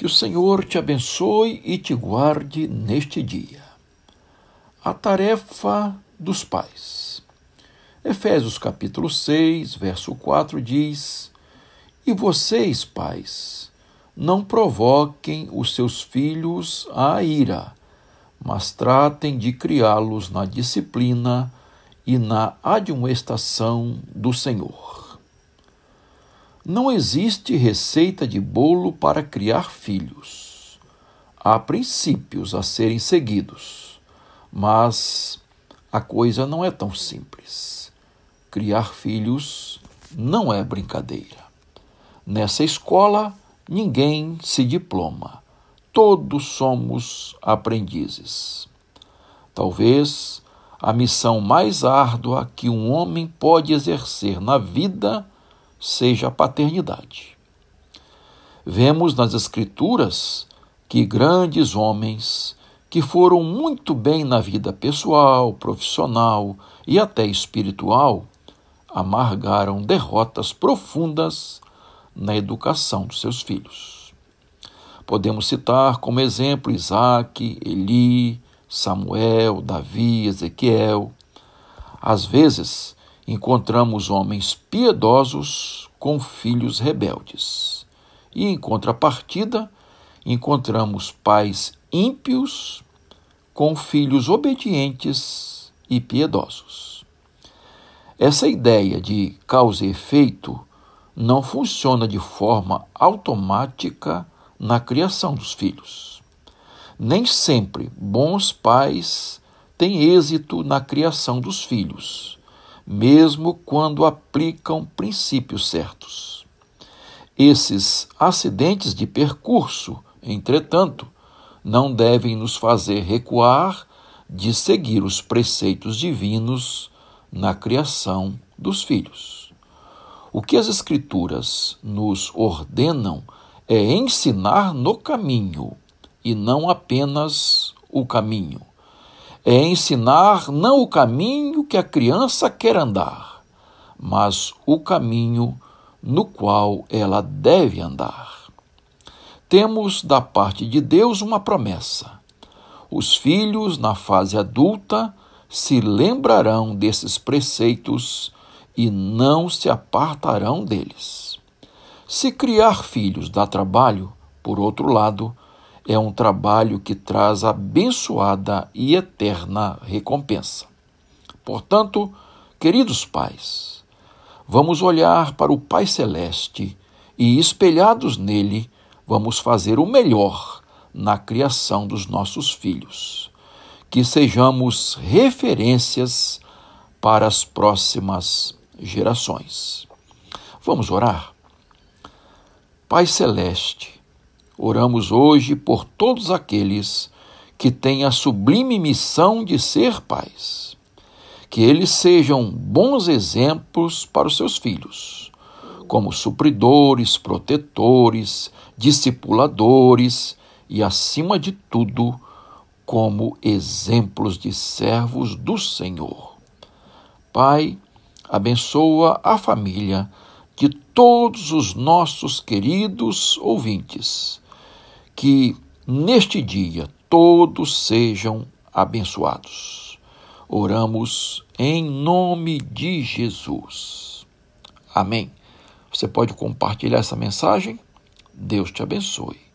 Que o Senhor te abençoe e te guarde neste dia. A tarefa dos pais. Efésios capítulo 6, verso 4 diz: E vocês, pais, não provoquem os seus filhos à ira, mas tratem de criá-los na disciplina e na admoestação do Senhor. Não existe receita de bolo para criar filhos. Há princípios a serem seguidos, mas a coisa não é tão simples. Criar filhos não é brincadeira. Nessa escola, ninguém se diploma. Todos somos aprendizes. Talvez a missão mais árdua que um homem pode exercer na vida seja a paternidade. Vemos nas Escrituras que grandes homens que foram muito bem na vida pessoal, profissional e até espiritual amargaram derrotas profundas na educação dos seus filhos. Podemos citar como exemplo Isaac, Eli, Samuel, Davi, Ezequiel. Às vezes, encontramos homens piedosos com filhos rebeldes. E em contrapartida, encontramos pais ímpios com filhos obedientes e piedosos. Essa ideia de causa e efeito não funciona de forma automática na criação dos filhos. Nem sempre bons pais têm êxito na criação dos filhos mesmo quando aplicam princípios certos. Esses acidentes de percurso, entretanto, não devem nos fazer recuar de seguir os preceitos divinos na criação dos filhos. O que as Escrituras nos ordenam é ensinar no caminho e não apenas o caminho é ensinar não o caminho que a criança quer andar, mas o caminho no qual ela deve andar. Temos da parte de Deus uma promessa. Os filhos, na fase adulta, se lembrarão desses preceitos e não se apartarão deles. Se criar filhos dá trabalho, por outro lado, é um trabalho que traz abençoada e eterna recompensa. Portanto, queridos pais, vamos olhar para o Pai Celeste e, espelhados nele, vamos fazer o melhor na criação dos nossos filhos. Que sejamos referências para as próximas gerações. Vamos orar? Pai Celeste, Oramos hoje por todos aqueles que têm a sublime missão de ser pais. Que eles sejam bons exemplos para os seus filhos, como supridores, protetores, discipuladores e, acima de tudo, como exemplos de servos do Senhor. Pai, abençoa a família de todos os nossos queridos ouvintes que neste dia todos sejam abençoados. Oramos em nome de Jesus. Amém. Você pode compartilhar essa mensagem? Deus te abençoe.